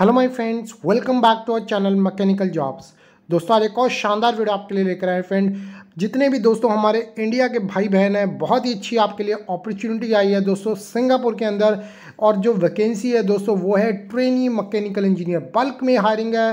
Hello my friends welcome back to our channel mechanical jobs दोस्तों आज एक और शानदार वीडियो आपके लिए लेकर आए फ्रेंड जितने भी दोस्तों हमारे इंडिया के भाई बहन हैं बहुत ही अच्छी आपके लिए अपॉर्चुनिटी आई है दोस्तों सिंगापुर के अंदर और जो वैकेंसी है दोस्तों वो है ट्रेनी मकैनिकल इंजीनियर बल्क में हायरिंग है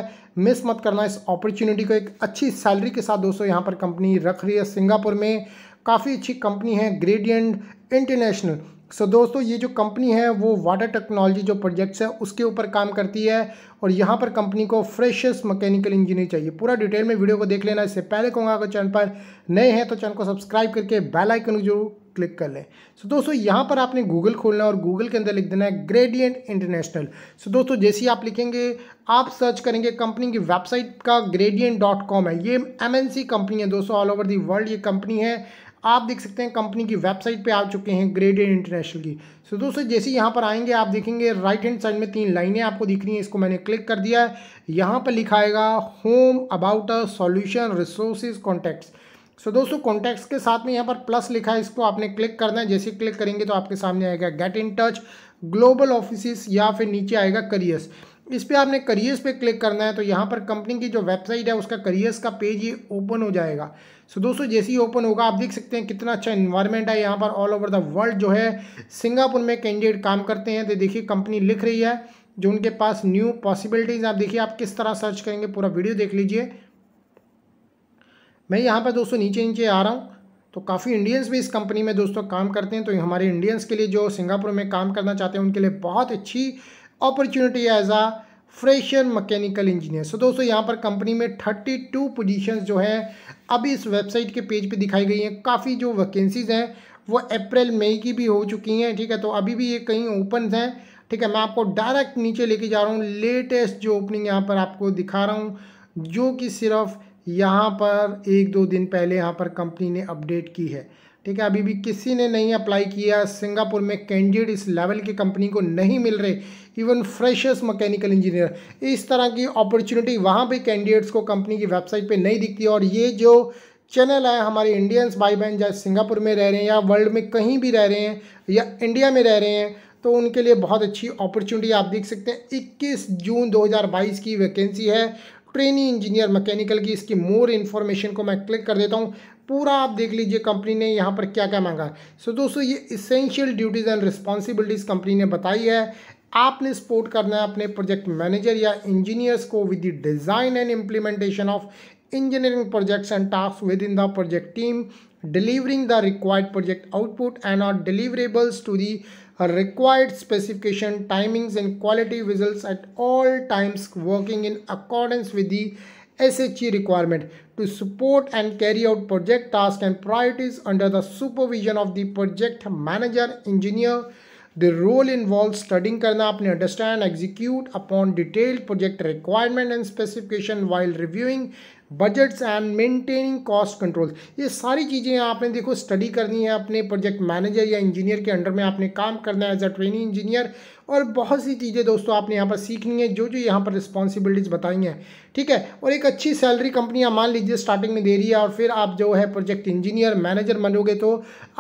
मिस मत करना इस अपॉर्चुनिटी को एक अच्छी सैलरी के साथ दोस्तों यहाँ पर कंपनी रख रही है सिंगापुर में काफ़ी अच्छी कंपनी है ग्रेडियंट इंटरनेशनल सो so, दोस्तों ये जो कंपनी है वो वाटर टेक्नोलॉजी जो प्रोजेक्ट्स है उसके ऊपर काम करती है और यहाँ पर कंपनी को फ्रेशस मैकेनिकल इंजीनियर चाहिए पूरा डिटेल में वीडियो को देख लेना इससे पहले कहूँगा अगर चैनल पर नए हैं तो चैनल को सब्सक्राइब करके बेल आइकन जरूर क्लिक कर लें सो so, दोस्तों यहाँ पर आपने गूगल खोलना है और गूगल के अंदर लिख देना है ग्रेडियंट इंटरनेशनल सो दोस्तों जैसे ही आप लिखेंगे आप सर्च करेंगे कंपनी की वेबसाइट का ग्रेडियंट डॉट कॉम है ये सी कंपनी है दोस्तों ऑल ओवर दी वर्ल्ड ये कंपनी है आप देख सकते हैं कंपनी की वेबसाइट पे आ चुके हैं ग्रेडेड इंटरनेशनल की सो दोस्तों जैसे यहाँ पर आएंगे आप देखेंगे राइट हैंड साइड में तीन लाइनें आपको दिख रही हैं इसको मैंने क्लिक कर दिया है यहाँ पर लिखा आएगा home about a solution resources contacts so दोस्तों कॉन्टैक्ट्स के साथ में यहाँ पर प्लस लिखा है इसको आपने क्लिक करना है जैसे क्लिक करेंगे तो आपके सामने आएगा get in touch global office या फिर नीचे आएगा करियर्स इस पर आपने करियर्स पे क्लिक करना है तो यहाँ पर कंपनी की जो वेबसाइट है उसका करियर्स का पेज ये ओपन हो जाएगा सो so, दोस्तों जैसे ही ओपन होगा आप देख सकते हैं कितना अच्छा इन्वायरमेंट है यहाँ पर ऑल ओवर द वर्ल्ड जो है सिंगापुर में कैंडिडेट काम करते हैं तो देखिए कंपनी लिख रही है जो उनके पास न्यू पॉसिबिलिटीज़ आप देखिए आप किस तरह सर्च करेंगे पूरा वीडियो देख लीजिए मैं यहाँ पर दोस्तों नीचे नीचे आ रहा हूँ तो काफ़ी इंडियंस भी इस कंपनी में दोस्तों काम करते हैं तो हमारे इंडियंस के लिए जो सिंगापुर में काम करना चाहते हैं उनके लिए बहुत अच्छी opportunity as a fresher mechanical engineer so दोस्तों यहाँ पर कंपनी में थर्टी टू पोजिशन जो है अभी इस वेबसाइट के पेज पे दिखाई गई हैं काफ़ी जो वैकेंसीज़ हैं वो अप्रैल मई की भी हो चुकी हैं ठीक है तो अभी भी ये कहीं ओपन हैं ठीक है मैं आपको डायरेक्ट नीचे लेके जा रहा हूँ लेटेस्ट जो ओपनिंग यहाँ पर आपको दिखा रहा हूँ जो कि सिर्फ यहाँ पर एक दो दिन पहले यहाँ पर कंपनी ने अपडेट की है ठीक है अभी भी किसी ने नहीं अप्लाई किया सिंगापुर में कैंडिडेट इस लेवल की कंपनी को नहीं मिल रहे इवन फ्रेशर्स मैकेनिकल इंजीनियर इस तरह की अपॉर्चुनिटी वहाँ पे कैंडिडेट्स को कंपनी की वेबसाइट पे नहीं दिखती और ये जो चैनल है हमारे इंडियंस भाई बहन चाहे सिंगापुर में रह रहे हैं या वर्ल्ड में कहीं भी रह रहे हैं या इंडिया में रह रहे हैं तो उनके लिए बहुत अच्छी अपॉर्चुनिटी आप देख सकते हैं इक्कीस जून दो की वैकेंसी है ट्रेनिंग इंजीनियर मैकेनिकल की इसकी मोर इन्फॉर्मेशन को मैं क्लिक कर देता हूँ पूरा आप देख लीजिए कंपनी ने यहाँ पर क्या क्या मांगा है सो दोस्तों ये essential duties and responsibilities company ने बताई है आपने सपोर्ट करना है अपने प्रोजेक्ट मैनेजर या इंजीनियर्स को with the design and implementation of engineering projects and task within the project team delivering the required project output and or deliverables to the required specification timings and quality result at all times working in accordance with the SHE requirement to support and carry out project tasks and priorities under the supervision of the project manager, engineer. The role involves studying karna apne understand, execute upon detailed project requirement and specification while reviewing budgets and maintaining cost control ये सारी चीज़ें आपने देखो study करनी है अपने project manager या engineer के अंडर में आपने काम करना है एज अ ट्रेनिंग इंजीनियर और बहुत सी चीज़ें दोस्तों आपने यहाँ पर सीखनी है जो जो यहाँ पर रिस्पॉन्सिबिलिटीज़ बताई हैं ठीक है और एक अच्छी सैलरी कंपनी आप मान लीजिए स्टार्टिंग में दे रही है और फिर आप जो है प्रोजेक्ट इंजीनियर मैनेजर बनोगे तो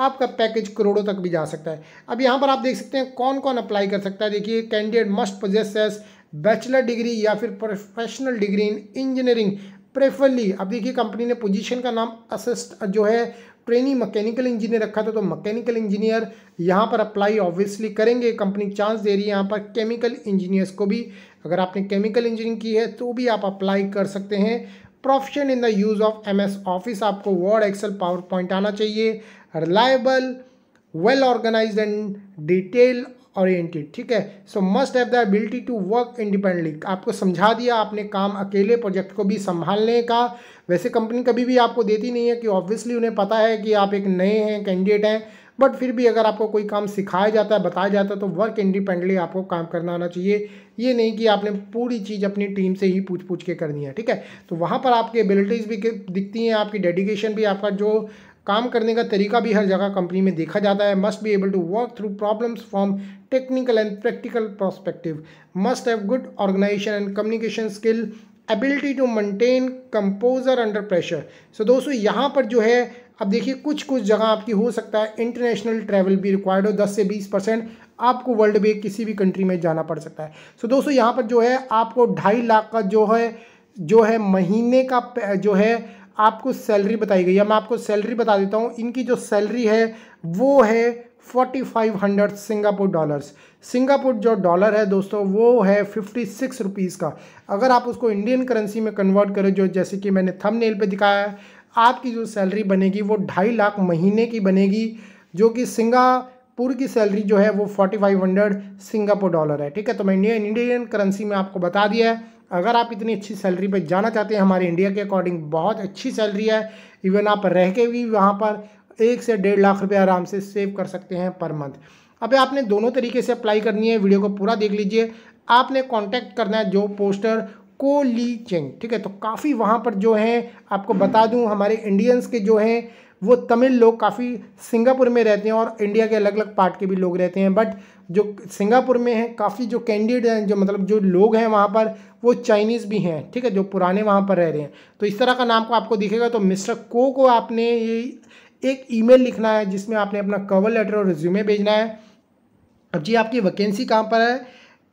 आपका पैकेज करोड़ों तक भी जा सकता है अब यहाँ पर आप देख सकते हैं कौन कौन अप्लाई कर सकता है देखिए candidate must possess bachelor degree या फिर professional degree in engineering preferably अब देखिए कंपनी ने पोजीशन का नाम असिस्ट जो है ट्रेनी मैकेनिकल इंजीनियर रखा था तो मैकेनिकल इंजीनियर यहाँ पर अप्लाई ऑब्वियसली करेंगे कंपनी चांस दे रही है यहाँ पर केमिकल इंजीनियर्स को भी अगर आपने केमिकल इंजीनियरिंग की है तो भी आप अप्लाई कर सकते हैं profession in the use of MS office ऑफिस आपको वर्ड एक्सल पावर पॉइंट आना चाहिए reliable well organise and detail oriented ठीक है so must have the ability to work independently आपको समझा दिया आपने काम अकेले प्रोजेक्ट को भी संभालने का वैसे कंपनी कभी भी आपको देती नहीं है कि ऑब्वियसली उन्हें पता है कि आप एक नए हैं कैंडिडेट हैं बट फिर भी अगर आपको कोई काम सिखाया जाता है बताया जाता है तो वर्क इंडिपेंडेंटली आपको काम करना आना चाहिए ये नहीं कि आपने पूरी चीज़ अपनी टीम से ही पूछ पूछ के करनी है ठीक है तो वहाँ पर आपकी एबिलिटीज़ भी दिखती हैं आपकी डेडिकेशन भी आपका जो काम करने का तरीका भी हर जगह कंपनी में देखा जाता है must be able to work through problems from technical and practical perspective must have good organisation and communication skill ability to maintain composure under pressure so दोस्तों यहाँ पर जो है अब देखिए कुछ कुछ जगह आपकी हो सकता है इंटरनेशनल ट्रैवल भी रिक्वायर्ड हो 10 से 20 परसेंट आपको वर्ल्ड में किसी भी कंट्री में जाना पड़ सकता है सो so दोस्तों यहाँ पर जो है आपको ढाई लाख का जो है जो है महीने का जो है आपको सैलरी बताई गई है मैं आपको सैलरी बता देता हूँ इनकी जो सैलरी है वो है forty five hundred Singapore dollars Singapore जो डॉलर है दोस्तों वो है फिफ्टी सिक्स रुपीज़ का अगर आप उसको इंडियन करेंसी में कन्वर्ट करें जो जैसे कि मैंने थंबनेल पे दिखाया है आपकी जो सैलरी बनेगी वो ढाई लाख महीने की बनेगी जो कि सिंगापुर की सैलरी जो है वो forty five hundred Singapore dollar है ठीक है तो मैं इंडियन इंडियन करेंसी में आपको बता दिया है अगर आप इतनी अच्छी सैलरी पर जाना चाहते हैं हमारे इंडिया के अकॉर्डिंग बहुत अच्छी सैलरी है इवन आप रह के भी वहाँ पर एक से डेढ़ लाख रुपये आराम से सेव कर सकते हैं पर मंथ अब आपने दोनों तरीके से अप्लाई करनी है वीडियो को पूरा देख लीजिए आपने कॉन्टैक्ट करना है जो पोस्टर को ली चेंग ठीक है तो काफ़ी वहाँ पर जो हैं आपको बता दूँ हमारे इंडियंस के जो हैं वो तमिल लोग काफ़ी सिंगापुर में रहते हैं और इंडिया के अलग अलग पार्ट के भी लोग रहते हैं बट जो सिंगापुर में है काफ़ी जो कैंडिडेट हैं जो मतलब जो लोग हैं वहाँ पर वो चाइनीज़ भी हैं ठीक है जो पुराने वहाँ पर रह रहे हैं तो इस तरह का नाम को आपको दिखेगा तो मिस्टर को को आपने ये एक ईमेल लिखना है जिसमें आपने अपना कवर लेटर और रिज्यूमे भेजना है अब जी आपकी वैकेंसी कहाँ पर है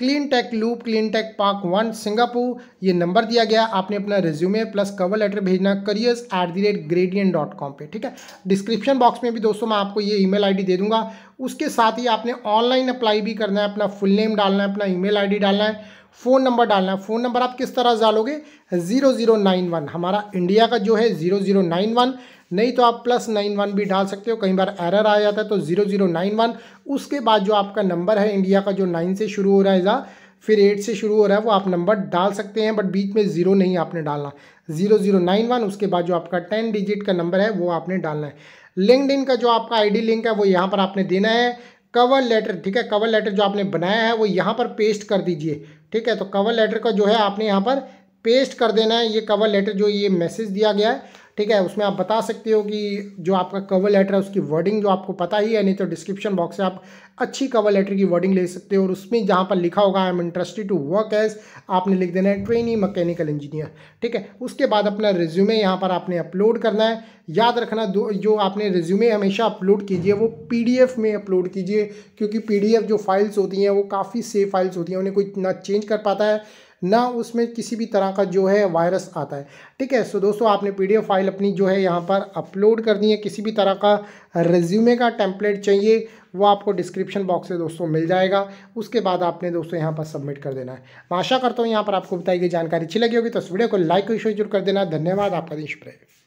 clean tech loop clean tech park one Singapore ये नंबर दिया गया आपने अपना रिज्यूमे प्लस कवर लेटर भेजना careers at the rate gradient dot com पर ठीक है डिस्क्रिप्शन बॉक्स में भी दोस्तों मैं आपको ये ईमेल आईडी दे दूंगा उसके साथ ही आपने ऑनलाइन अप्लाई भी करना है अपना फुल नेम डालना है अपना ईमेल आईडी डालना है फ़ोन नंबर डालना है फ़ोन नंबर आप किस तरह डालोगे ज़ीरो ज़ीरो नाइन वन हमारा इंडिया का जो है ज़ीरो ज़ीरो नाइन वन नहीं तो आप प्लस नाइन वन भी डाल सकते हो कई बार एरर आ जाता है तो ज़ीरो ज़ीरो नाइन वन उसके बाद जो आपका नंबर है इंडिया का जो नाइन से शुरू हो रहा है ज़ा फिर एट से शुरू हो रहा है वो आप नंबर डाल सकते हैं बट बीच में ज़ीरो नहीं आपने डालना ज़ीरो ज़ीरो नाइन वन उसके बाद जो आपका टेन डिजिट का नंबर है वो आपने डालना है लिंकड का जो आपका आईडी लिंक है वो यहाँ पर आपने देना है कवर लेटर ठीक है कवर लेटर जो आपने बनाया है वो यहाँ पर पेस्ट कर दीजिए ठीक है तो कवर लेटर का जो है आपने यहाँ पर पेस्ट कर देना है ये कवर लेटर जो ये मैसेज दिया गया है ठीक है उसमें आप बता सकते हो कि जो आपका कवर लेटर है उसकी वर्डिंग जो आपको पता ही है नहीं तो डिस्क्रिप्शन बॉक्स से आप अच्छी कवर लेटर की वर्डिंग ले सकते हो और उसमें जहाँ पर लिखा होगा I am interested to work as आपने लिख देना है ट्रेनी मकैनिकल इंजीनियर ठीक है उसके बाद अपना रिज्यूमे यहाँ पर आपने अपलोड करना है याद रखना दो जो आपने रिज्यूमे हमेशा अपलोड कीजिए वो पी में अपलोड कीजिए क्योंकि पी जो फाइल्स होती हैं वो काफ़ी सेफ फाइल्स होती हैं उन्हें कोई ना चेंज कर पाता है ना उसमें किसी भी तरह का जो है वायरस आता है ठीक है सो दोस्तों आपने पी फाइल अपनी जो है यहाँ पर अपलोड कर दी है किसी भी तरह का रेज्यूमे का टेम्पलेट चाहिए वो आपको डिस्क्रिप्शन बॉक्स से दोस्तों मिल जाएगा उसके बाद आपने दोस्तों यहाँ पर सबमिट कर देना है मैं आशा करता हूँ यहाँ पर आपको बताई गई जानकारी अच्छी लगी होगी तो इस वीडियो को लाइक और शेयर जरूर कर देना धन्यवाद आपका दिन शुक्रिया